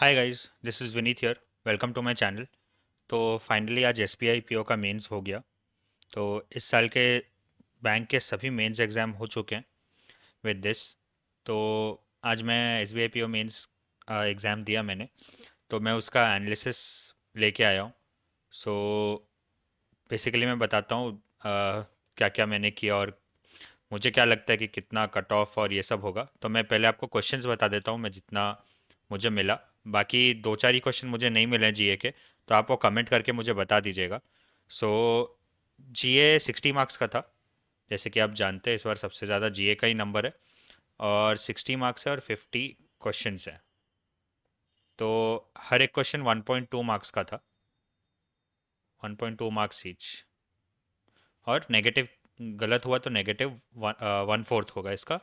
hi guys this is Vineet here welcome to my channel तो finally आज S P का mains हो गया तो इस साल के बैंक के सभी मेंस एग्ज़ाम हो चुके हैं विद दिस तो आज मैं S B I mains exam दिया मैंने तो मैं उसका एनालिसिस लेके आया हूँ सो बेसिकली मैं बताता हूँ क्या क्या मैंने किया और मुझे क्या लगता है कि कितना कट ऑफ और ये सब होगा तो मैं पहले आपको क्वेश्चंस बता देता हूँ मैं जितना मुझे मिला बाकी दो चार ही क्वेश्चन मुझे नहीं मिले जीए के तो आप वो कमेंट करके मुझे बता दीजिएगा सो जीए सिक्सटी मार्क्स का था जैसे कि आप जानते हैं इस बार सबसे ज़्यादा जीए का ही नंबर है और सिक्सटी मार्क्स है और फिफ्टी क्वेश्चन हैं तो हर एक question one point two marks का था one point two marks each और नेगेटिव गलत हुआ तो नेगेटिव वन फोर्थ होगा इसका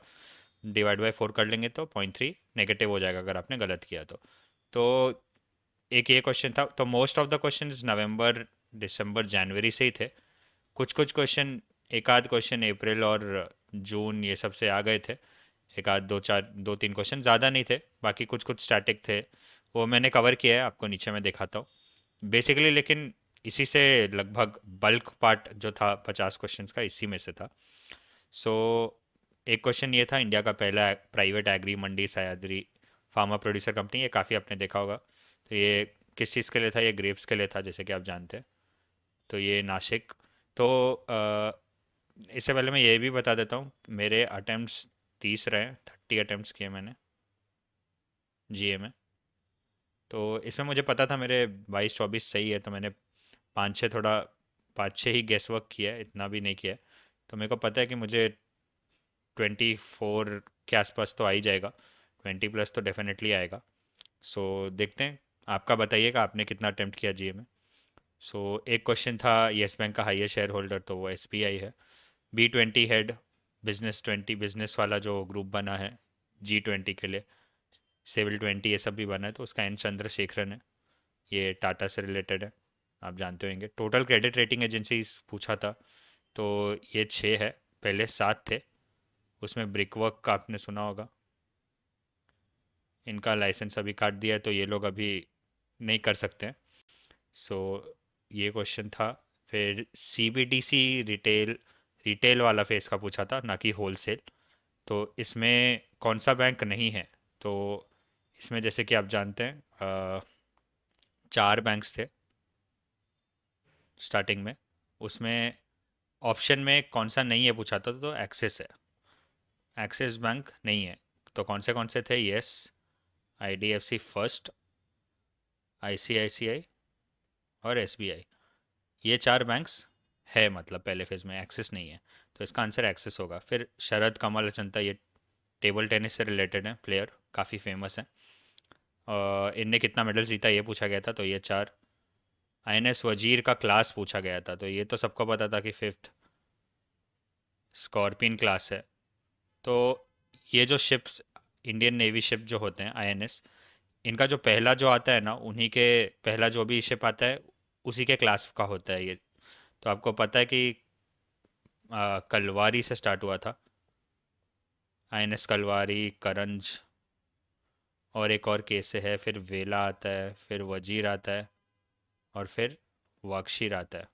डिवाइड बाई फोर कर लेंगे तो पॉइंट थ्री नेगेटिव हो जाएगा अगर आपने गलत किया तो तो एक ये क्वेश्चन था तो मोस्ट ऑफ द क्वेश्चन नवंबर दिसंबर जनवरी से ही थे कुछ कुछ क्वेश्चन एक आध क्वेश्चन अप्रैल और जून ये सब से आ गए थे एक आध दो चार दो तीन क्वेश्चन ज़्यादा नहीं थे बाकी कुछ कुछ स्टैटिक थे वो मैंने कवर किया है आपको नीचे मैं दिखाता हूँ बेसिकली लेकिन इसी से लगभग बल्क पार्ट जो था पचास क्वेश्चन का इसी में से था सो so, एक क्वेश्चन ये था इंडिया का पहला private agri mandi Sahyadri farms producer company ये काफ़ी आपने देखा होगा तो ये किस चीज़ के लिए था ये ग्रेप्स के लिए था जैसे कि आप जानते हैं तो ये नासिक तो इससे पहले मैं ये भी बता देता हूँ मेरे अटैम्प्ट तीस रहे थर्टी अटैम्प्ट किए मैंने जी में तो इसमें मुझे पता था मेरे बाईस चौबीस सही है तो मैंने पाँच छः थोड़ा पाँच छः ही गैस वर्क किया है इतना भी नहीं किया तो मेरे को पता है कि मुझे ट्वेंटी फोर के आसपास तो आ ही जाएगा ट्वेंटी प्लस तो डेफिनेटली आएगा सो so, देखते हैं आपका बताइएगा आपने कितना अटैम्प्ट किया जी में सो so, एक क्वेश्चन था येस बैंक का हाइएस्ट शेयर होल्डर तो वो एस है B twenty head business twenty business वाला जो ग्रुप बना है जी ट्वेंटी के लिए सिविल ट्वेंटी ये सब भी बना है तो उसका एन चंद्रशेखरन है ये टाटा से रिलेटेड है आप जानते होंगे टोटल क्रेडिट रेटिंग एजेंसी पूछा था तो ये छः है पहले सात थे उसमें ब्रिक वर्क का आपने सुना होगा इनका लाइसेंस अभी काट दिया है तो ये लोग अभी नहीं कर सकते सो so, ये क्वेश्चन था फिर C B D C retail retail वाला फेस का पूछा था ना कि होलसेल तो इसमें कौन सा बैंक नहीं है तो इसमें जैसे कि आप जानते हैं चार बैंक्स थे स्टार्टिंग में उसमें ऑप्शन में कौन सा नहीं है पूछा था तो एक्सिस है एक्सिस बैंक नहीं है तो कौन से कौन से थे यस IDFC फर्स्ट ICICI और SBI ये चार बैंक्स है मतलब पहले फेज में एक्सेस नहीं है तो इसका आंसर एक्सेस होगा फिर शरद कमल अचंता ये टेबल टेनिस से रिलेटेड है प्लेयर काफ़ी फेमस है और इनने कितना मेडल जीता ये पूछा गया था तो ये चार आई वजीर का क्लास पूछा गया था तो ये तो सबको पता था कि फिफ्थ स्कॉर्पिन क्लास है तो ये जो शिप्स इंडियन नेवी शिप जो होते हैं आई इनका जो पहला जो आता है ना उन्हीं के पहला जो भी शिप आता है उसी के क्लास का होता है ये तो आपको पता है कि आ, कलवारी से स्टार्ट हुआ था I N S Kalvari Karanj और एक और केस है फिर वेला आता है फिर वजीर आता है और फिर वाक्षीर आता है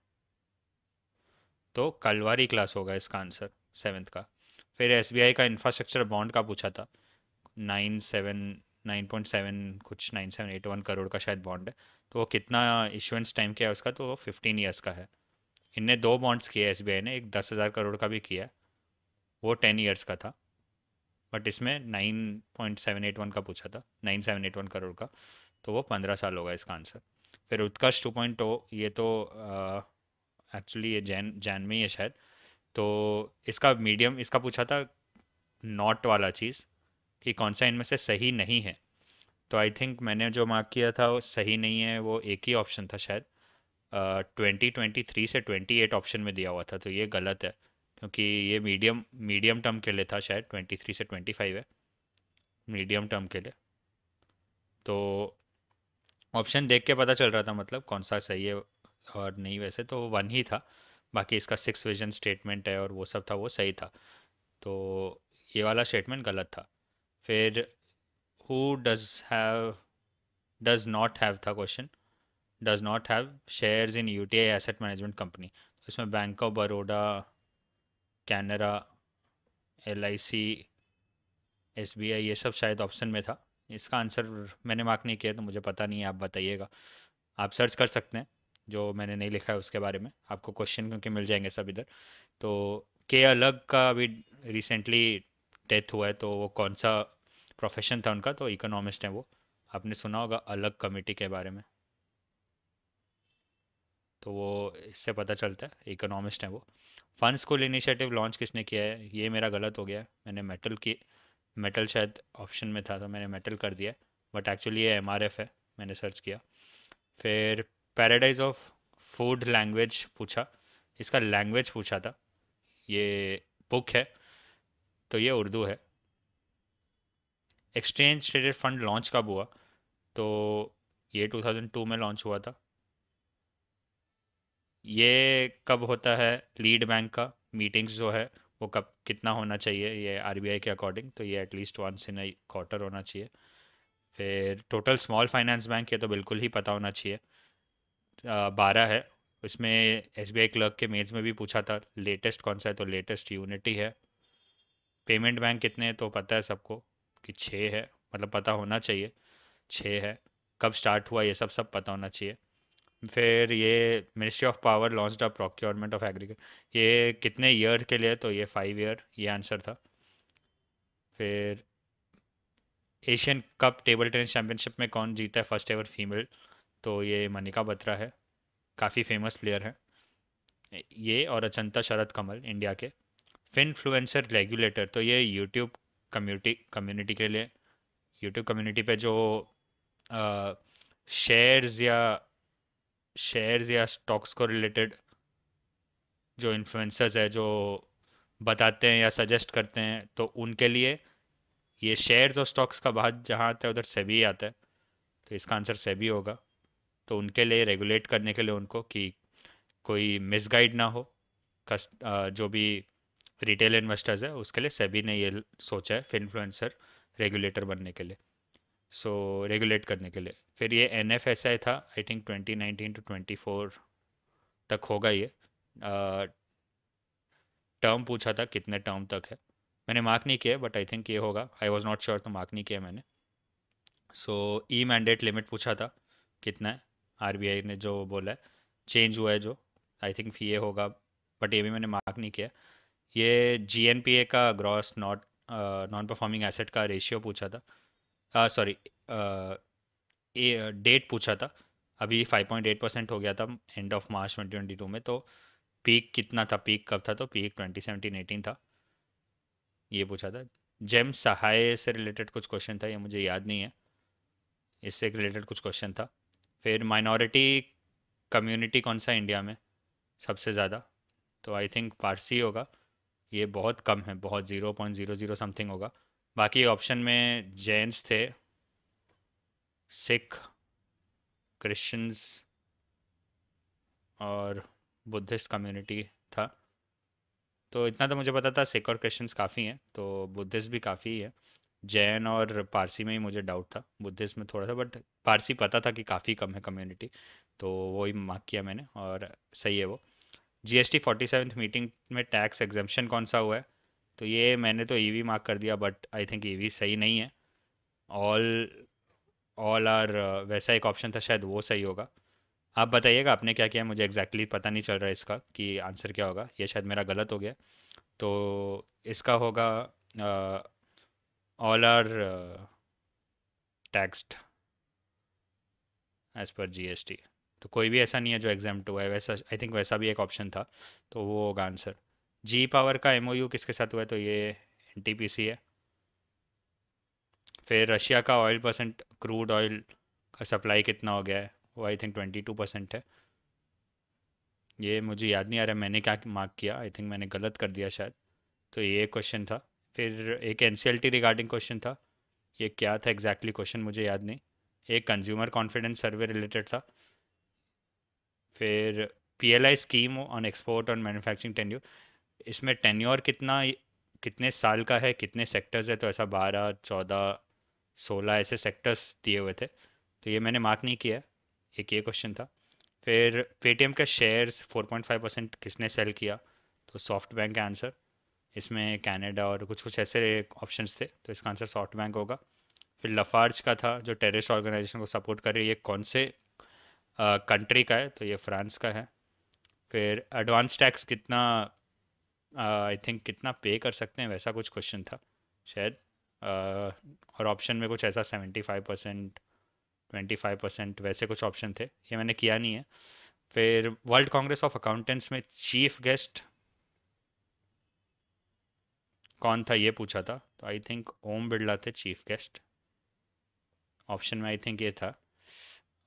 तो कलवारी क्लास होगा इसका आंसर सेवन्थ का फिर एस का इंफ्रास्ट्रक्चर बॉन्ड का पूछा था nine seven nine point seven कुछ nine seven eight one crore का शायद बॉन्ड है तो वो कितना इशुएंस टाइम किया है उसका तो वो फिफ्टीन ईयर्स का है इनने दो बॉन्ड्स किए एस ने एक दस हज़ार करोड़ का भी किया वो टेन ईयर्स का था बट इसमें nine point seven eight one का पूछा था nine seven eight one crore का तो वो पंद्रह साल होगा इसका आंसर फिर उत्कर्ष टू पॉइंट ओ ये तो एक्चुअली ये जैन जैन में ही है शायद तो इसका मीडियम इसका पूछा था नॉट वाला चीज़ कि कौन सा इनमें से सही नहीं है तो आई थिंक मैंने जो मार्क किया था वो सही नहीं है वो एक ही ऑप्शन था शायद ट्वेंटी ट्वेंटी थ्री से ट्वेंटी एट ऑप्शन में दिया हुआ था तो ये गलत है क्योंकि ये मीडियम मीडियम टर्म के लिए था शायद ट्वेंटी थ्री से ट्वेंटी फाइव है मीडियम टर्म के लिए तो ऑप्शन देख के पता चल रहा था मतलब कौन सा सही है और नहीं वैसे तो वन ही था बाकी इसका सिक्स विजन स्टेटमेंट है और वो सब था वो सही था तो ये वाला स्टेटमेंट गलत था फिर who does have does not have था question does not have shares in U T I asset management company तो इसमें bank of Baroda Canara L I C S B I ये सब शायद ऑप्शन में था इसका आंसर मैंने मार्क नहीं किया तो मुझे पता नहीं है आप बताइएगा आप सर्च कर सकते हैं जो मैंने नहीं लिखा है उसके बारे में आपको क्वेश्चन क्योंकि मिल जाएंगे सब इधर तो के अलग का अभी रिसेंटली डेथ हुआ है तो वो कौन सा प्रोफेशन था उनका तो इकोनॉमिस्ट हैं वो आपने सुना होगा अलग कमेटी के बारे में तो वो इससे पता चलता है इकोनॉमिस्ट हैं वो फंड स्कूल इनिशिएटिव लॉन्च किसने किया है ये मेरा गलत हो गया मैंने मेटल की मेटल शायद ऑप्शन में था तो मैंने मेटल कर दिया बट एक्चुअली ये एम है मैंने सर्च किया फिर पैराडाइज ऑफ फूड लैंग्वेज पूछा इसका लैंग्वेज पूछा था ये बुक है तो ये उर्दू है एक्सचेंज ट्रेडेड फंड लॉन्च कब हुआ तो ये 2002 में लॉन्च हुआ था ये कब होता है लीड बैंक का मीटिंग्स जो है वो कब कितना होना चाहिए ये आर के अकॉर्डिंग तो ये एटलीस्ट वंस इन क्वार्टर होना चाहिए फिर टोटल स्मॉल फाइनेंस बैंक ये तो बिल्कुल ही पता होना चाहिए बारह है उसमें एस बी आई क्लर्क के मेज में भी पूछा था लेटेस्ट कौन सा है तो लेटेस्ट यूनिटी है पेमेंट बैंक कितने हैं तो पता है सबको कि छः है मतलब पता होना चाहिए छः है कब स्टार्ट हुआ ये सब सब पता होना चाहिए फिर ये ministry of power launch the procurement of agriculture ये कितने ईयर के लिए तो ये फाइव ईयर ये आंसर था फिर Asian cup table tennis championship में कौन जीता है फर्स्ट एवर फीमेल तो ये मनिका बत्रा है काफ़ी फेमस प्लेयर है ये और अचंता शरद कमल इंडिया के फिनफ्लुएंसर रेगुलेटर तो ये यूट्यूब कम्युनिटी कम्युनिटी के लिए यूट्यूब कम्युनिटी पे जो शेयर्स या शेयर्स या स्टॉक्स को रिलेटेड जो इन्फ्लुएंसर्स है जो बताते हैं या सजेस्ट करते हैं तो उनके लिए ये शेयर्स और स्टॉक्स का बात जहाँ आता है उधर सेबी आता है तो इसका आंसर सेबी होगा तो उनके लिए रेगुलेट करने के लिए उनको कि कोई मिसगाइड ना हो कस्ट जो भी रिटेल इन्वेस्टर्स है उसके लिए सेबी ने ये सोचा है फिनफ्लुएंसर रेगुलेटर बनने के लिए सो so, रेगुलेट करने के लिए फिर ये एन एफ एस आई था I think twenty nineteen to twenty four तक होगा ये टर्म पूछा था कितने टर्म तक है मैंने मार्क नहीं किया बट आई थिंक ये होगा आई वॉज नॉट श्योर तो मार्क नहीं किया मैंने सो ई मैंडेट लिमिट पूछा था कितना है आर बी आई ने जो बोला है चेंज हुआ है जो आई थिंक ये होगा बट ये भी मैंने मार्क नहीं किया ये जी का gross not non performing asset का रेशियो पूछा था सॉरी uh, डेट uh, पूछा था अभी 5.8 परसेंट हो गया था एंड ऑफ मार्च 2022 में तो पीक कितना था पीक कब था तो पीक 2017-18 था ये पूछा था जेम सहाय से रिलेटेड कुछ क्वेश्चन था ये मुझे याद नहीं है इससे रिलेटेड कुछ क्वेश्चन था फिर माइनॉरिटी कम्युनिटी कौन सा इंडिया में सबसे ज़्यादा तो आई थिंक पारसी होगा ये बहुत कम है बहुत zero point zero zero something होगा बाकी ऑप्शन में जैंस थे सिख क्रिश्चियंस और बुद्धिस्ट कम्युनिटी था तो इतना तो मुझे पता था सिख और क्रिश्चियंस काफ़ी हैं तो बुद्धिस्ट भी काफ़ी है जैन और पारसी में ही मुझे डाउट था बुद्धिस्ट में थोड़ा सा बट पारसी पता था कि काफ़ी कम है कम्युनिटी तो वही मार्क किया मैंने और सही है वो जीएसटी फोर्टी सेवन मीटिंग में टैक्स एग्जामेशन कौन सा हुआ है तो ये मैंने तो ईवी e मार्क कर दिया बट आई थिंक ईवी सही नहीं है ऑल ऑल आर वैसा एक ऑप्शन था शायद वो सही होगा आप बताइएगा आपने क्या किया मुझे एग्जैक्टली exactly पता नहीं चल रहा है इसका कि आंसर क्या होगा ये शायद मेरा गलत हो गया तो इसका होगा ऑल आर टैक्सड एज पर टी तो कोई भी ऐसा नहीं है जो एग्जाम टू है वैसा आई थिंक वैसा भी एक ऑप्शन था तो वो होगा आंसर जी पावर का एम किसके साथ हुआ है तो ये एन है फिर रशिया का ऑयल परसेंट क्रूड ऑयल का सप्लाई कितना हो गया है वो I think twenty two percent है ये मुझे याद नहीं आ रहा मैंने क्या मार्क किया आई थिंक मैंने गलत कर दिया शायद तो ये क्वेश्चन था फिर एक एन रिगार्डिंग क्वेश्चन था ये क्या था एग्जैक्टली exactly क्वेश्चन मुझे याद नहीं एक कंज्यूमर कॉन्फिडेंस सर्वे रिलेटेड था फिर पीएलआई स्कीम ऑन एक्सपोर्ट और मैन्युफैक्चरिंग टेन्योर इसमें टेन्योर कितना कितने साल का है कितने सेक्टर्स है तो ऐसा बारह चौदह सोलह ऐसे सेक्टर्स दिए हुए थे तो ये मैंने मार्क नहीं किया एक ये क्वेश्चन था फिर पेटीएम का शेयर्स 4.5 परसेंट किसने सेल किया तो सॉफ्ट बैंक का आंसर इसमें कनाडा और कुछ कुछ ऐसे ऑप्शंस थे तो इसका आंसर सॉफ्ट बैंक होगा फिर लफार्ज का था जो टेररिस्ट ऑर्गेनाइजेशन को सपोर्ट कर रही है कौन से कंट्री का है तो ये फ्रांस का है फिर एडवांस टैक्स कितना आई थिंक कितना पे कर सकते हैं वैसा कुछ क्वेश्चन था शायद और ऑप्शन में कुछ ऐसा seventy five percent twenty five percent वैसे कुछ ऑप्शन थे ये मैंने किया नहीं है फिर वर्ल्ड कांग्रेस ऑफ अकाउंटेंट्स में चीफ गेस्ट कौन था ये पूछा था तो आई थिंक ओम बिरला थे चीफ गेस्ट ऑप्शन में आई थिंक ये था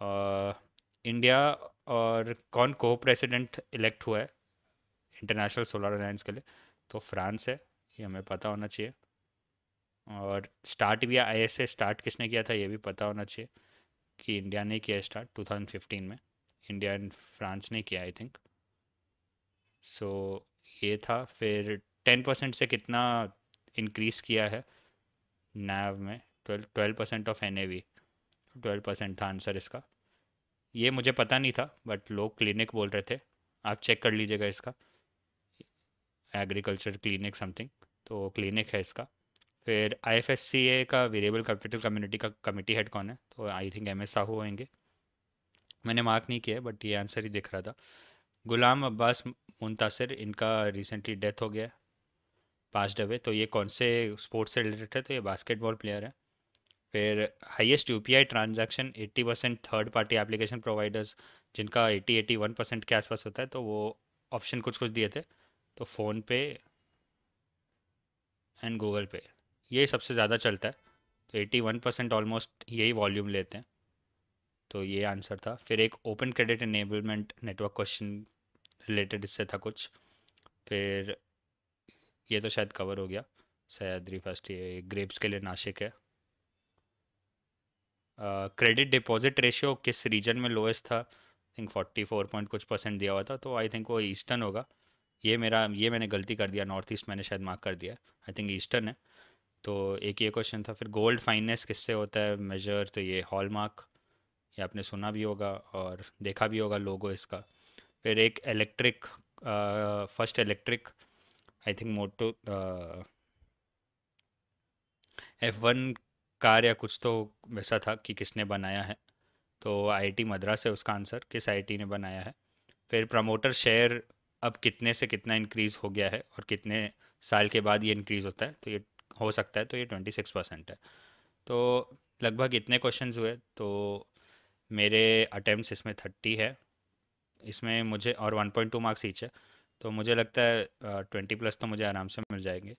uh, इंडिया और कौन को प्रेसिडेंट इलेक्ट हुआ है इंटरनेशनल सोलर अलायंस के लिए तो फ्रांस है ये हमें पता होना चाहिए और स्टार्ट भी आई एस स्टार्ट किसने किया था ये भी पता होना चाहिए कि इंडिया ने किया स्टार्ट 2015 में इंडिया एंड फ्रांस ने किया आई थिंक सो ये था फिर टेन परसेंट से कितना इंक्रीज़ किया है नैव में twelve twelve percent of N A V twelve percent था आंसर इसका ये मुझे पता नहीं था बट लोग क्लिनिक बोल रहे थे आप चेक कर लीजिएगा इसका एग्रीकल्चर क्लिनिक समथिंग तो क्लिनिक है इसका फिर I F S C A का वेरिएबल कैपिटल कम्युनिटी का कमेटी हेड कौन है तो I think M S Sahoo होंगे मैंने मार्क नहीं किया बट ये आंसर ही दिख रहा था गुलाम अब्बास मुंतासर इनका रिसेंटली डेथ हो गया पास्ट अवे तो ये कौन से स्पोर्ट्स से रिलेटेड है तो ये बास्केटबॉल प्लेयर है फिर highest UPI transaction 80 percent third party application providers जिनका 80 81 परसेंट के आसपास होता है तो वो ऑप्शन कुछ कुछ दिए थे तो फ़ोन पे एंड गूगल पे ये सबसे ज़्यादा चलता है तो 81 परसेंट ऑलमोस्ट यही वॉल्यूम लेते हैं तो ये आंसर था फिर एक open credit enablement network question related इससे था कुछ फिर ये तो शायद कवर हो गया सयाद्री फर्स्ट ये ग्रेप्स के लिए नाशिक है क्रेडिट डिपॉजिट रेशियो किस रीजन में लोएस्ट था I think forty four point कुछ परसेंट दिया हुआ था तो आई थिंक वो ईस्टर्न होगा ये मेरा ये मैंने गलती कर दिया नॉर्थ ईस्ट मैंने शायद मार्क कर दिया आई थिंक ईस्टर्न है तो एक ये क्वेश्चन था फिर गोल्ड फाइनेंस किससे होता है मेजर तो ये हॉल मार्क ये आपने सुना भी होगा और देखा भी होगा लोगो इसका फिर एक electric first electric I think moto F one car या कुछ तो वैसा था कि किसने बनाया है तो आईआईटी मद्रास है उसका आंसर किस आईआईटी ने बनाया है फिर प्रमोटर शेयर अब कितने से कितना इंक्रीज़ हो गया है और कितने साल के बाद ये इंक्रीज़ होता है तो ये हो सकता है तो ये ट्वेंटी सिक्स परसेंट है तो लगभग इतने क्वेश्चंस हुए तो मेरे अटैम्प्ट इसमें थर्टी है इसमें मुझे और one point two marks each है तो मुझे लगता है ट्वेंटी प्लस तो मुझे आराम से मिल जाएंगे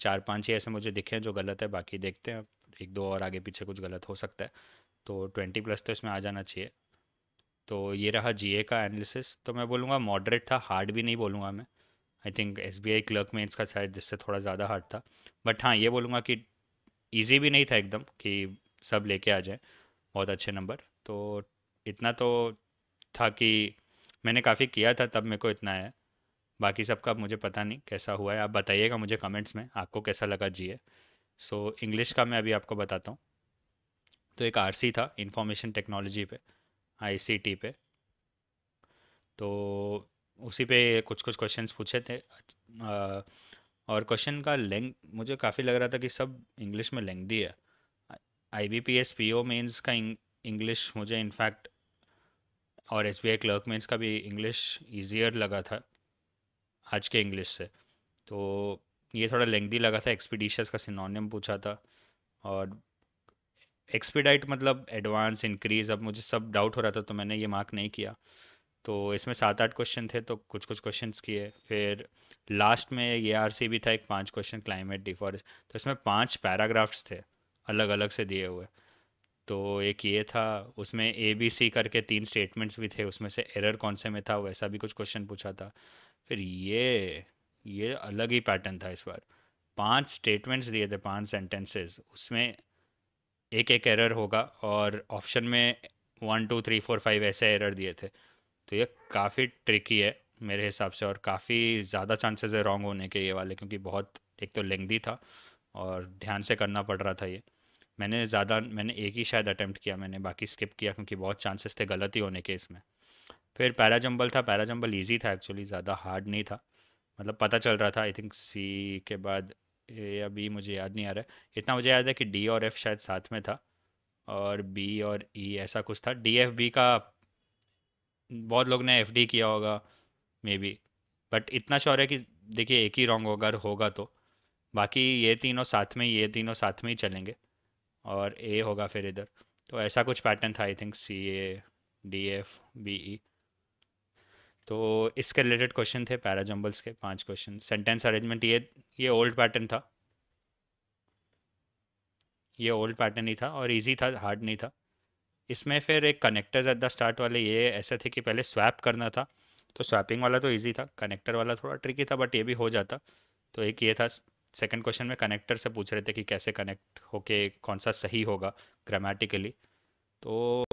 चार पाँच ही ऐसे मुझे दिखे जो गलत है बाकी देखते हैं अब एक दो और आगे पीछे कुछ गलत हो सकता है तो ट्वेंटी प्लस तो इसमें आ जाना चाहिए तो ये रहा जी का एनालिसिस तो मैं बोलूँगा मॉडरेट था हार्ड भी नहीं बोलूँगा मैं I think S B I clerk में इसका शायद जिससे थोड़ा ज़्यादा हार्ड था बट हाँ ये बोलूँगा कि ईजी भी नहीं था एकदम कि सब लेके आ जाए बहुत अच्छे नंबर तो इतना तो था कि मैंने काफ़ी किया था तब मेरे को इतना है बाकी सबका मुझे पता नहीं कैसा हुआ है आप बताइएगा मुझे कमेंट्स में आपको कैसा लगा जिए सो so, इंग्लिश का मैं अभी आपको बताता हूँ तो एक आर था इंफॉर्मेशन टेक्नोलॉजी पे आई पे तो उसी पे कुछ कुछ क्वेश्चंस पूछे थे आ, और क्वेश्चन का लेंग मुझे काफ़ी लग रहा था कि सब इंग्लिश में लेंथी है I B P S P O mains का इंग्लिश मुझे इनफैक्ट और S B I clerk mains का भी इंग्लिश ईजियर लगा था आज के इंग्लिश से तो ये थोड़ा लेंदी लगा था एक्सपीडिशस का सिनोनियम पूछा था और एक्सपीडाइट मतलब एडवांस इंक्रीज अब मुझे सब डाउट हो रहा था तो मैंने ये मार्क नहीं किया तो इसमें सात आठ क्वेश्चन थे तो कुछ कुछ क्वेश्चन किए फिर लास्ट में ये आर सी भी था एक पाँच क्वेश्चन क्लाइमेट डिफॉरेस्ट तो इसमें पाँच पैराग्राफ्स थे अलग अलग से दिए हुए तो एक ये था उसमें ए बी सी करके तीन स्टेटमेंट्स भी थे उसमें से एरर कौन से में था वैसा भी कुछ क्वेश्चन पूछा था फिर ये ये अलग ही पैटर्न था इस बार पांच स्टेटमेंट्स दिए थे पांच सेंटेंसेस उसमें एक एक एरर होगा और ऑप्शन में one two three four five ऐसे एरर दिए थे तो ये काफ़ी ट्रिकी है मेरे हिसाब से और काफ़ी ज़्यादा चांसेस है रॉन्ग होने के ये वाले क्योंकि बहुत एक तो लेंदी था और ध्यान से करना पड़ रहा था ये मैंने ज़्यादा मैंने एक ही शायद अटैम्प्ट किया मैंने बाकी स्किप किया क्योंकि बहुत चांसेस थे गलत ही होने के इसमें फिर पैराजम्बल था पैराजम्बल ईजी था एक्चुअली ज़्यादा हार्ड नहीं था मतलब पता चल रहा था आई थिंक सी के बाद ए या बी मुझे याद नहीं आ रहा है इतना मुझे याद है कि डी और एफ शायद साथ में था और बी और ई e ऐसा कुछ था डी एफ बी का बहुत लोग ने एफ डी किया होगा मे बी बट इतना श्योर है कि देखिए एक ही रॉन्ग अगर होगा तो बाकी ये तीनों साथ में ये तीनों साथ में ही चलेंगे और ए होगा फिर इधर तो ऐसा कुछ पैटर्न था I think C A D F B E तो इसके रिलेटेड क्वेश्चन थे जम्बल्स के पांच क्वेश्चन सेंटेंस अरेंजमेंट ये ये ओल्ड पैटर्न था ये ओल्ड पैटर्न ही था और इजी था हार्ड नहीं था इसमें फिर एक कनेक्टर्स एट द स्टार्ट वाले ये ऐसे थे कि पहले स्वैप करना था तो स्वैपिंग वाला तो ईजी था कनेक्टर वाला थोड़ा ट्रिकी था बट ये भी हो जाता तो एक ये था सेकेंड क्वेश्चन में कनेक्टर से पूछ रहे थे कि कैसे कनेक्ट होके कौन सा सही होगा ग्रामेटिकली तो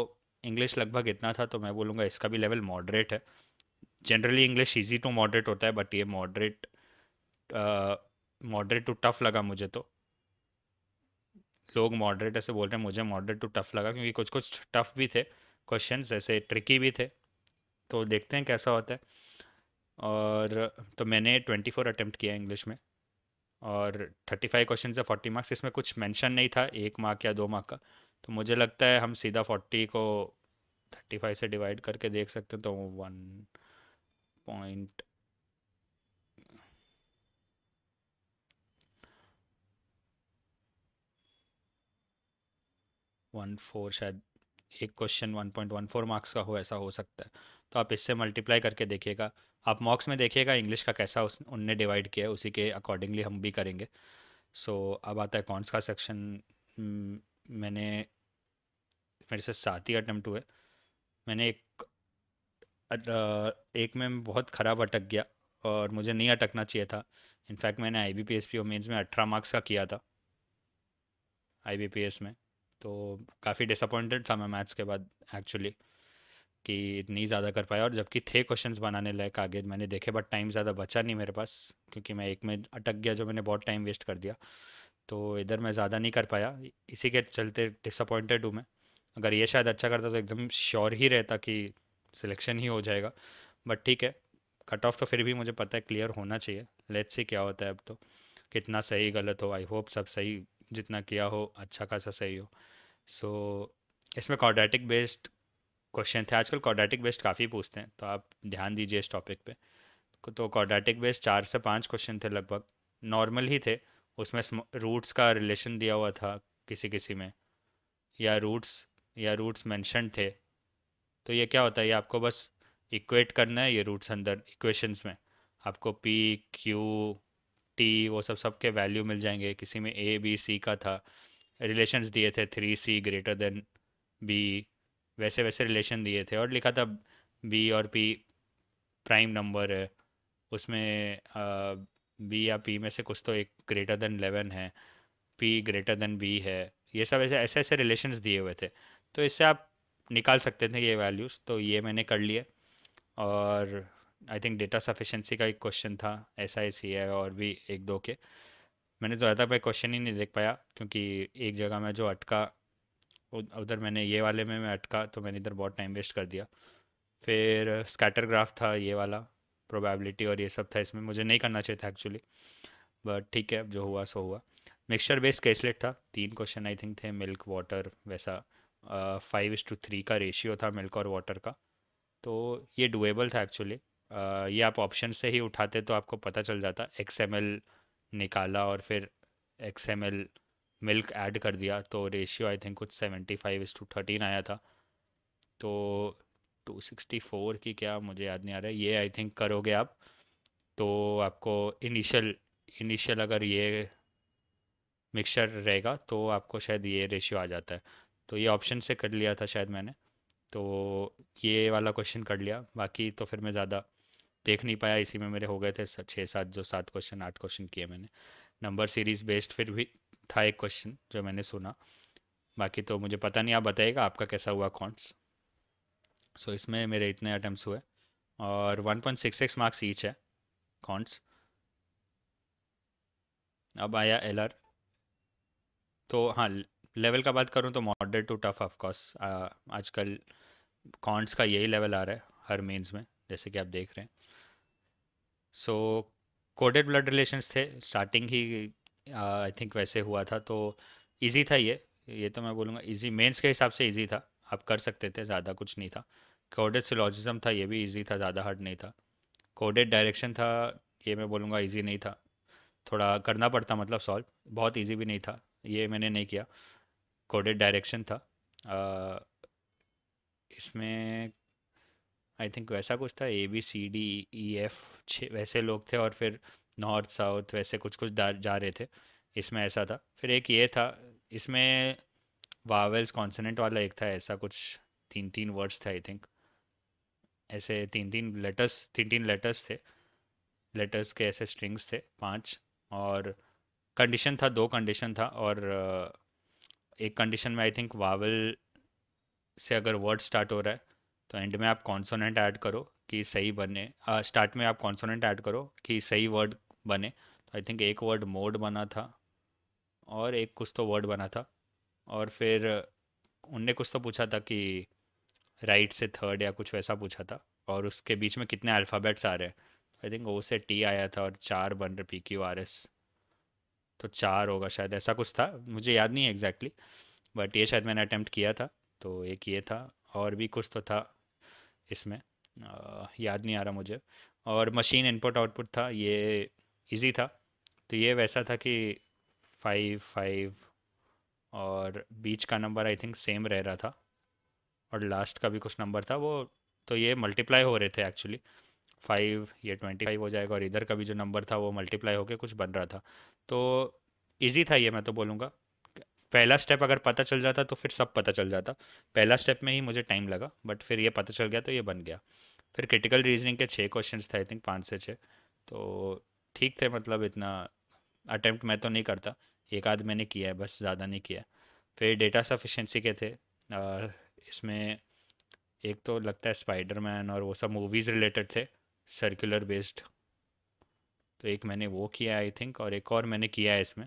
इंग्लिश लगभग इतना था तो मैं बोलूँगा इसका भी लेवल मॉडरेट है generally English easy to moderate होता है बट ये मॉडरेट मॉडरेट टू टफ लगा मुझे तो लोग मॉडरेट ऐसे बोल रहे हैं मुझे मॉडरेट टू टफ लगा क्योंकि कुछ कुछ टफ भी थे क्वेश्चन ऐसे ट्रिकी भी थे तो देखते हैं कैसा होता है और तो मैंने ट्वेंटी फोर अटैम्प्ट किया इंग्लिश में और थर्टी फाइव क्वेश्चन है फोर्टी मार्क्स इसमें कुछ मैंशन नहीं था एक मार्क या दो मार्क का तो मुझे लगता है हम सीधा फोर्टी को थर्टी फाइव से डिवाइड करके देख सकते हैं तो वन पॉइंट वन फोर शायद एक question one point one four marks का हो ऐसा हो सकता है तो आप इससे मल्टीप्लाई करके देखिएगा आप मॉक्स में देखिएगा इंग्लिश का कैसा उस उनने डिवाइड किया है उसी के अकॉर्डिंगली हम भी करेंगे सो so, अब आता है कॉन्स का सेक्शन मैंने मेरे से सात ही अटैम्प्ट हुए मैंने एक एक में बहुत ख़राब अटक गया और मुझे नहीं अटकना चाहिए था इनफैक्ट मैंने I B P S P O mains में अठारह मार्क्स का किया था आई बी पी एस में तो काफ़ी डिसअपॉइंटेड था मैं मैथ्स के बाद एक्चुअली कि इतनी ज़्यादा कर पाया और जबकि थे क्वेश्चंस बनाने लायक आगे मैंने देखे बट टाइम ज़्यादा बचा नहीं मेरे पास क्योंकि मैं एक में अटक गया जो मैंने बहुत टाइम वेस्ट कर दिया तो इधर मैं ज़्यादा नहीं कर पाया इसी के चलते डिसअपॉइंटेड हूँ मैं अगर ये शायद अच्छा करता तो एकदम श्योर ही रहता कि सिलेक्शन ही हो जाएगा बट ठीक है कट ऑफ तो फिर भी मुझे पता है क्लियर होना चाहिए लेट्स सी क्या होता है अब तो कितना सही गलत हो आई होप सब सही जितना किया हो अच्छा खासा सही हो सो so, इसमें कॉर्डेटिक बेस्ड क्वेश्चन थे आजकल कॉर्डेटिक बेस्ड काफ़ी पूछते हैं तो आप ध्यान दीजिए इस टॉपिक पे तो कॉर्डेटिक बेस्ड चार से पाँच क्वेश्चन थे लगभग नॉर्मल ही थे उसमें रूट्स का रिलेशन दिया हुआ था किसी किसी में या रूट्स या रूट्स मैंशन थे तो ये क्या होता है ये आपको बस इक्वेट करना है ये रूट्स अंदर इक्वेशंस में आपको पी क्यू टी वो सब सब के वैल्यू मिल जाएंगे किसी में ए बी सी का था रिलेशंस दिए थे three C greater than B वैसे वैसे रिलेशन दिए थे और लिखा था बी और पी प्राइम नंबर है उसमें बी या पी में से कुछ तो एक ग्रेटर देन इलेवन है पी ग्रेटर देन बी है ये सब ऐसे ऐसे ऐसे रिलेशंस दिए हुए थे तो इससे आप निकाल सकते थे ये वैल्यूज़ तो ये मैंने कर लिए और आई थिंक डेटा सफिशेंसी का एक क्वेश्चन था एस आई सी है और भी एक दो के मैंने तो ज़्यादा मैं क्वेश्चन ही नहीं देख पाया क्योंकि एक जगह में जो अटका उधर मैंने ये वाले में मैं अटका तो मैंने इधर बहुत टाइम वेस्ट कर दिया फिर स्कैटर ग्राफ था ये वाला प्रोबेबिलिटी और ये सब था इसमें मुझे नहीं करना चाहिए था एक्चुअली बट ठीक है जो हुआ सो हुआ मिक्सचर बेस्ड केसलेट था तीन क्वेश्चन आई थिंक थे मिल्क वाटर वैसा फाइव इस टू थ्री का रेशियो था मिल्क और वाटर का तो ये डुएबल था एक्चुअली ये आप ऑप्शन से ही उठाते तो आपको पता चल जाता एक्स एम एल निकाला और फिर X M L milk add कर दिया तो रेशियो आई थिंक कुछ seventy five is to thirteen आया था तो टू सिक्सटी फोर की क्या मुझे याद नहीं आ रहा है ये आई थिंक करोगे आप तो आपको इनिशियल इनिशियल अगर ये मिक्सचर रहेगा तो आपको शायद ये रेशियो आ जाता है तो ये ऑप्शन से कर लिया था शायद मैंने तो ये वाला क्वेश्चन कर लिया बाकी तो फिर मैं ज़्यादा देख नहीं पाया इसी में मेरे हो गए थे छः सात जो सात क्वेश्चन आठ क्वेश्चन किए मैंने नंबर सीरीज बेस्ड फिर भी था एक क्वेश्चन जो मैंने सुना बाकी तो मुझे पता नहीं आप बताइएगा आपका कैसा हुआ अकाउंट्स सो so, इसमें मेरे इतने अटैम्प्ट हुए और 1.66 मार्क्स ईच है कॉन्ट्स अब आया एल तो हाँ लेवल का बात करूँ तो moderate to tough of course आजकल कॉन्ट्स का यही लेवल आ रहा है हर मेंस में जैसे कि आप देख रहे हैं सो कोडेड ब्लड रिलेशंस थे स्टार्टिंग ही आई uh, थिंक वैसे हुआ था तो इजी था ये ये तो मैं बोलूँगा इजी मेंस के हिसाब से इजी था आप कर सकते थे ज़्यादा कुछ नहीं था कोडेड सिलोजिज्म था ये भी इजी था ज़्यादा हार्ड नहीं था कोडेड डायरेक्शन था ये मैं बोलूँगा इजी नहीं था थोड़ा करना पड़ता मतलब सॉल्व बहुत इजी भी नहीं था ये मैंने नहीं किया कोडेड डायरेक्शन था uh, इसमें आई थिंक वैसा कुछ था A B C D E F छः वैसे लोग थे और फिर नॉर्थ साउथ वैसे कुछ कुछ जा रहे थे इसमें ऐसा था फिर एक ये था इसमें वावेल्स कॉन्सनेंट वाला एक था ऐसा कुछ तीन तीन वर्ड्स थे आई थिंक ऐसे तीन तीन लेटर्स तीन तीन लेटर्स थे लेटर्स के ऐसे स्ट्रिंग्स थे पांच और कंडीशन था दो कंडीशन था और एक कंडीशन में आई थिंक वावल से अगर वर्ड स्टार्ट हो रहा है तो एंड में आप कॉन्सोनेंट ऐड करो कि सही बने स्टार्ट में आप कॉन्सोनेंट ऐड करो कि सही वर्ड बने तो आई थिंक एक वर्ड मोड बना था और एक कुछ तो वर्ड बना था और फिर उनने कुछ तो पूछा था कि राइट से थर्ड या कुछ वैसा पूछा था और उसके बीच में कितने अल्फ़ाबेट्स आ रहे हैं आई थिंक ओ से टी आया था और चार बन रहे पी क्यू आर एस तो चार होगा शायद ऐसा कुछ था मुझे याद नहीं है एग्जैक्टली बट ये शायद मैंने अटैम्प्ट किया था तो एक ये था और भी कुछ तो था इसमें आ, याद नहीं आ रहा मुझे और मशीन इनपुट आउटपुट था ये इजी था तो ये वैसा था कि फाइव फाइव और बीच का नंबर आई थिंक सेम रह रहा था और लास्ट का भी कुछ नंबर था वो तो ये मल्टीप्लाई हो रहे थे एक्चुअली फाइव ये ट्वेंटी फाइव हो जाएगा और इधर का भी जो नंबर था वो मल्टीप्लाई होकर कुछ बन रहा था तो ईजी था ये मैं तो बोलूँगा पहला स्टेप अगर पता चल जाता तो फिर सब पता चल जाता पहला स्टेप में ही मुझे टाइम लगा बट फिर ये पता चल गया तो ये बन गया फिर क्रिटिकल रीजनिंग के छः क्वेश्चन थे आई थिंक पाँच से छः तो ठीक थे मतलब इतना अटैम्प्ट मैं तो नहीं करता एक आध मैंने किया है बस ज़्यादा नहीं किया फिर डेटा सफिशेंसी के थे इसमें एक तो लगता है स्पाइडरमैन और वो सब मूवीज़ रिलेटेड थे सर्कुलर बेस्ड तो एक मैंने वो किया आई थिंक और एक और मैंने किया है इसमें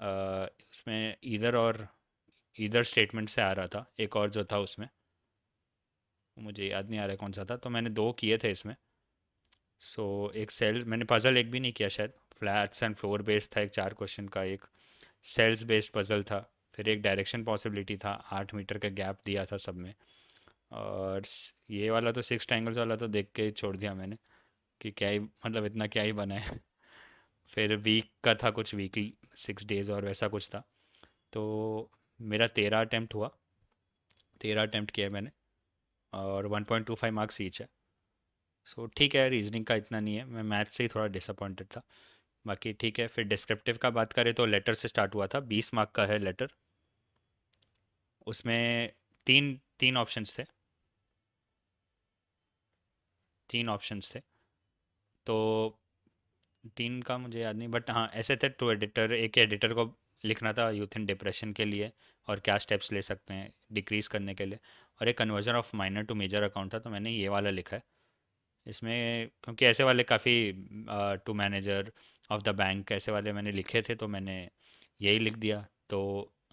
उसमें इधर और इधर स्टेटमेंट से आ रहा था एक और जो था उसमें मुझे याद नहीं आ रहा कौन सा था तो मैंने दो किए थे इसमें सो so, एक सेल मैंने पज़ल एक भी नहीं किया शायद फ्लैट्स एंड फ्लोर बेस्ड था एक चार क्वेश्चन का एक सेल्स बेस्ड पज़ल था फिर एक डायरेक्शन पॉसिबिलिटी था आठ मीटर का गैप दिया था सब में और ये वाला तो सिक्स ट्रैंगल्स वाला तो देख के छोड़ दिया मैंने कि क्या ही मतलब इतना क्या ही बना है फिर वीक का था कुछ वीकली सिक्स डेज और वैसा कुछ था तो मेरा तेरह अटैम्प्ट हुआ तेरह अटैम्प्ट किया मैंने और one point two five marks each है सो ठीक है रीजनिंग का इतना नहीं है मैं मैथ से ही थोड़ा डिसअपॉइंटेड था बाकी ठीक है फिर डिस्क्रिप्टिव का बात करें तो लेटर से स्टार्ट हुआ था बीस मार्क का है लेटर उसमें तीन तीन ऑप्शंस थे तीन ऑप्शंस थे तो तीन का मुझे याद नहीं बट हाँ ऐसे थे टू एडिटर एक एडिटर को लिखना था यूथ इन डिप्रेशन के लिए और क्या स्टेप्स ले सकते हैं डिक्रीज़ करने के लिए और एक conversion of minor to major account था तो मैंने ये वाला लिखा है इसमें क्योंकि ऐसे वाले काफ़ी to manager of the bank ऐसे वाले मैंने लिखे थे तो मैंने यही लिख दिया तो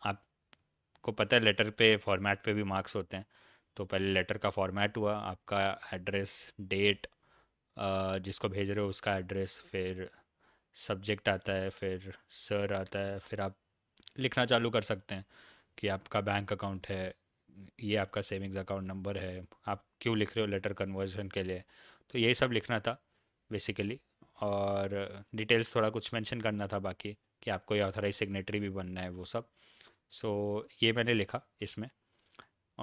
आपको पता है लेटर पे फॉर्मेट पे भी मार्क्स होते हैं तो पहले लेटर का फॉर्मेट हुआ आपका एड्रेस डेट जिसको भेज रहे हो उसका एड्रेस फिर सब्जेक्ट आता है फिर सर आता है फिर आप लिखना चालू कर सकते हैं कि आपका बैंक अकाउंट है ये आपका सेविंग्स अकाउंट नंबर है आप क्यों लिख रहे हो लेटर कन्वर्जन के लिए तो यही सब लिखना था बेसिकली और डिटेल्स थोड़ा कुछ मेंशन करना था बाकी कि आपको ये ऑथराइज सिग्नेटरी भी बनना है वो सब सो so, ये मैंने लिखा इसमें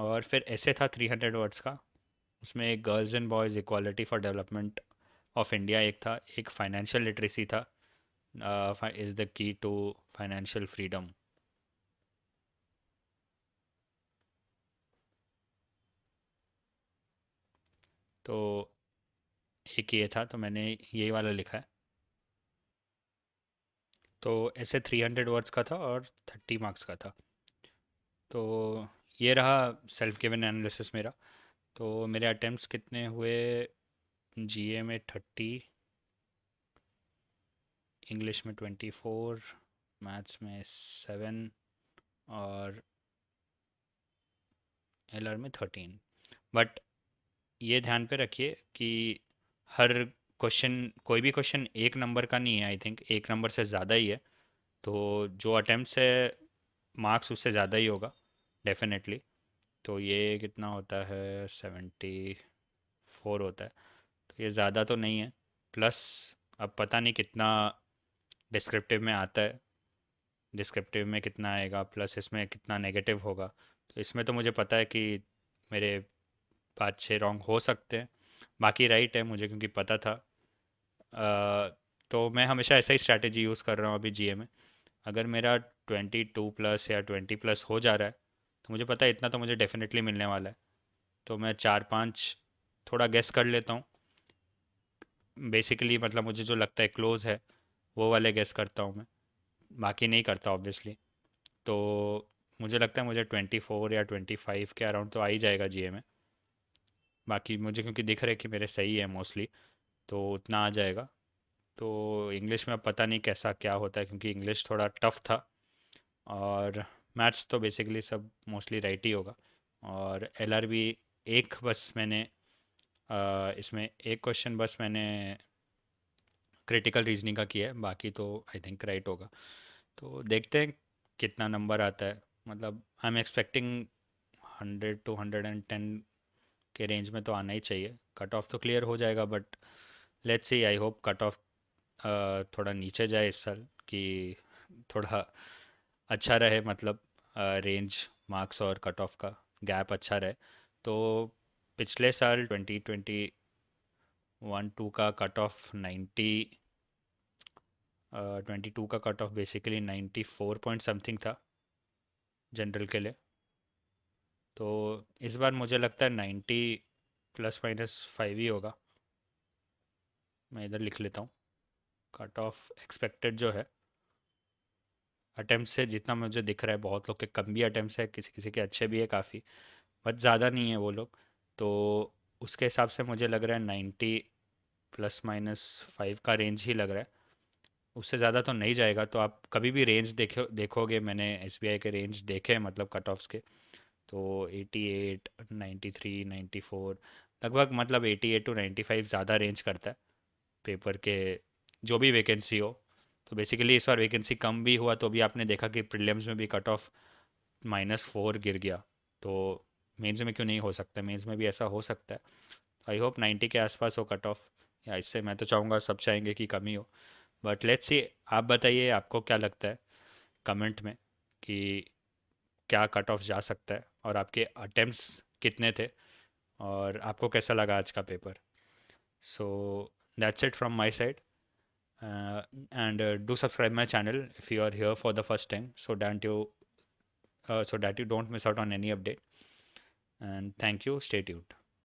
और फिर ऐसे था थ्री हंड्रेड वर्ड्स का उसमें एक girls and boys equality for development of India एक था एक फाइनेंशियल लिटरेसी था is the key to financial freedom तो एक ये था तो मैंने यही वाला लिखा है तो ऐसे थ्री हंड्रेड वर्ड्स का था और थर्टी मार्क्स का था तो ये रहा सेल्फ गिवन एनालिसिस मेरा तो मेरे अटेम्प्ट्स कितने हुए जी ए में थर्टी इंग्लिश में ट्वेंटी फोर मैथ्स में सेवन और एल आर में थर्टीन बट ये ध्यान पे रखिए कि हर क्वेश्चन कोई भी क्वेश्चन एक नंबर का नहीं है आई थिंक एक नंबर से ज़्यादा ही है तो जो अटैम्प्ट है मार्क्स उससे ज़्यादा ही होगा डेफिनेटली तो ये कितना होता है सेवेंटी फोर होता है तो ये ज़्यादा तो नहीं है प्लस अब पता नहीं कितना डिस्क्रिप्टिव में आता है डिस्क्रिप्टिव में कितना आएगा प्लस इसमें कितना नेगेटिव होगा तो इसमें तो मुझे पता है कि मेरे पाँच छः रॉन्ग हो सकते हैं बाकी राइट है मुझे क्योंकि पता था आ, तो मैं हमेशा ऐसा ही स्ट्रैटेजी यूज़ कर रहा हूँ अभी जीए में अगर मेरा ट्वेंटी टू प्लस या ट्वेंटी प्लस हो जा रहा है तो मुझे पता है इतना तो मुझे डेफिनेटली मिलने वाला है तो मैं चार पाँच थोड़ा गेस कर लेता हूँ बेसिकली मतलब मुझे जो लगता है क्लोज़ है वो वाले गेस करता हूँ मैं बाकी नहीं करता ऑब्वियसली तो मुझे लगता है मुझे ट्वेंटी फोर या ट्वेंटी फाइव के अराउंड तो आ ही जाएगा जी में बाकी मुझे क्योंकि दिख रहा है कि मेरे सही है मोस्टली तो उतना आ जाएगा तो इंग्लिश में अब पता नहीं कैसा क्या होता है क्योंकि इंग्लिश थोड़ा टफ था और मैथ्स तो बेसिकली सब मोस्टली राइट ही होगा और एल एक बस मैंने इसमें एक क्वेश्चन बस मैंने क्रिटिकल रीजनिंग का किया है बाकी तो आई थिंक राइट होगा तो देखते हैं कितना नंबर आता है मतलब I am expecting hundred to hundred and ten के रेंज में तो आना ही चाहिए कट ऑफ तो क्लियर हो जाएगा but let's see I hope cut off थोड़ा नीचे जाए इस साल कि थोड़ा अच्छा रहे मतलब रेंज मार्क्स और कट ऑफ का गैप अच्छा रहे तो पिछले साल ट्वेंटी ट्वेंटी वन टू का cut off ninety twenty two का cut off basically ninety four point something था जनरल के लिए तो इस बार मुझे लगता है नाइन्टी प्लस माइनस फाइव ही होगा मैं इधर लिख लेता हूँ कट ऑफ एक्सपेक्टेड जो है अटैम्प्ट है जितना मुझे दिख रहा है बहुत लोग के कम भी अटैम्प्ट है किसी किसी के अच्छे भी है काफ़ी बट ज़्यादा नहीं है वो लोग तो उसके हिसाब से मुझे लग रहा है नाइन्टी प्लस माइनस फाइव का रेंज ही लग रहा है उससे ज़्यादा तो नहीं जाएगा तो आप कभी भी रेंज देखो देखोगे मैंने एस के रेंज देखे हैं मतलब कट ऑफ्स के तो थ्री नाइन्टी फोर लगभग मतलब एट टू फाइव ज़्यादा रेंज करता है पेपर के जो भी वैकेंसी हो तो बेसिकली इस बार वैकेंसी कम भी हुआ तो अभी आपने देखा कि प्रिलियम्स में भी कट ऑफ माइनस फोर गिर गया तो मेंस में क्यों नहीं हो सकता मेंस में भी ऐसा हो सकता है आई होप नाइन्टी के आसपास हो कट ऑफ या इससे मैं तो चाहूँगा सब चाहेंगे कि कमी हो बट लेट्स सी आप बताइए आपको क्या लगता है कमेंट में कि क्या कट ऑफ जा सकता है और आपके अटेम्प्ट्स कितने थे और आपको कैसा लगा आज का paper so that's it from my side uh, and uh, do subscribe my channel if you are here for the first time so that you uh, so that you don't miss out on any update and thank you stay tuned